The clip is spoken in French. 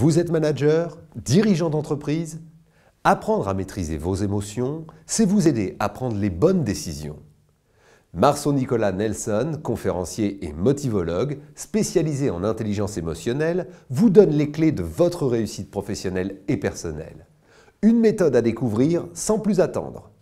Vous êtes manager, dirigeant d'entreprise Apprendre à maîtriser vos émotions, c'est vous aider à prendre les bonnes décisions. Marceau Nicolas Nelson, conférencier et motivologue, spécialisé en intelligence émotionnelle, vous donne les clés de votre réussite professionnelle et personnelle. Une méthode à découvrir sans plus attendre.